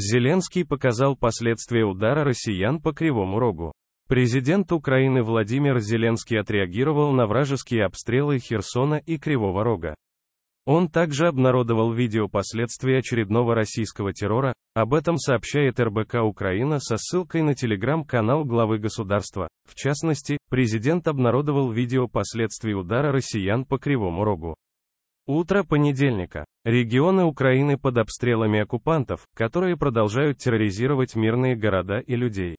Зеленский показал последствия удара россиян по Кривому Рогу. Президент Украины Владимир Зеленский отреагировал на вражеские обстрелы Херсона и Кривого Рога. Он также обнародовал видео последствий очередного российского террора, об этом сообщает РБК Украина со ссылкой на телеграм-канал главы государства. В частности, президент обнародовал видео последствий удара россиян по Кривому Рогу. Утро понедельника. Регионы Украины под обстрелами оккупантов, которые продолжают терроризировать мирные города и людей.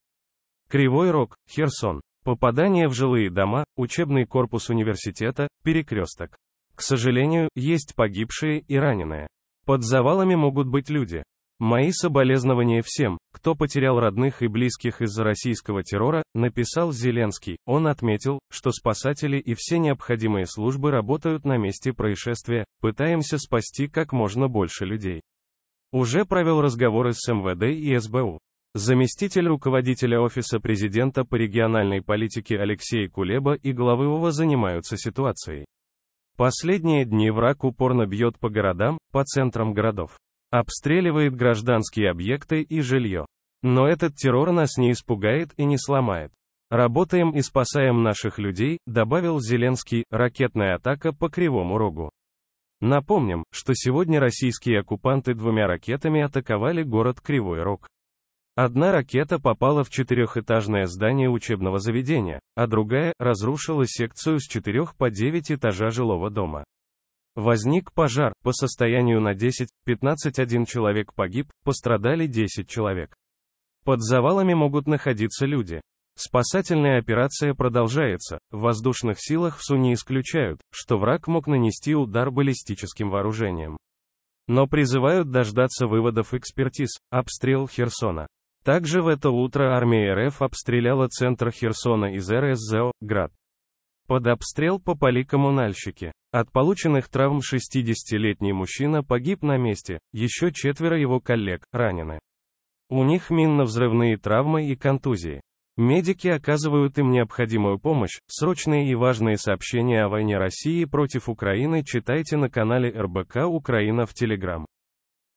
Кривой Рог, Херсон. Попадание в жилые дома, учебный корпус университета, перекресток. К сожалению, есть погибшие и раненые. Под завалами могут быть люди. Мои соболезнования всем, кто потерял родных и близких из-за российского террора, написал Зеленский. Он отметил, что спасатели и все необходимые службы работают на месте происшествия, пытаемся спасти как можно больше людей. Уже провел разговоры с МВД и СБУ. Заместитель руководителя Офиса президента по региональной политике Алексей Кулеба и главы ОВА занимаются ситуацией. Последние дни враг упорно бьет по городам, по центрам городов. Обстреливает гражданские объекты и жилье. Но этот террор нас не испугает и не сломает. Работаем и спасаем наших людей, добавил Зеленский, ракетная атака по Кривому Рогу. Напомним, что сегодня российские оккупанты двумя ракетами атаковали город Кривой Рог. Одна ракета попала в четырехэтажное здание учебного заведения, а другая разрушила секцию с четырех по девять этажа жилого дома. Возник пожар, по состоянию на 10-15 один человек погиб, пострадали 10 человек. Под завалами могут находиться люди. Спасательная операция продолжается, в воздушных силах ВСУ не исключают, что враг мог нанести удар баллистическим вооружением. Но призывают дождаться выводов экспертиз, обстрел Херсона. Также в это утро армия РФ обстреляла центр Херсона из РСЗО, Град. Под обстрел попали коммунальщики. От полученных травм 60-летний мужчина погиб на месте, еще четверо его коллег ранены. У них минно-взрывные травмы и контузии. Медики оказывают им необходимую помощь. Срочные и важные сообщения о войне России против Украины читайте на канале РБК Украина в Телеграм.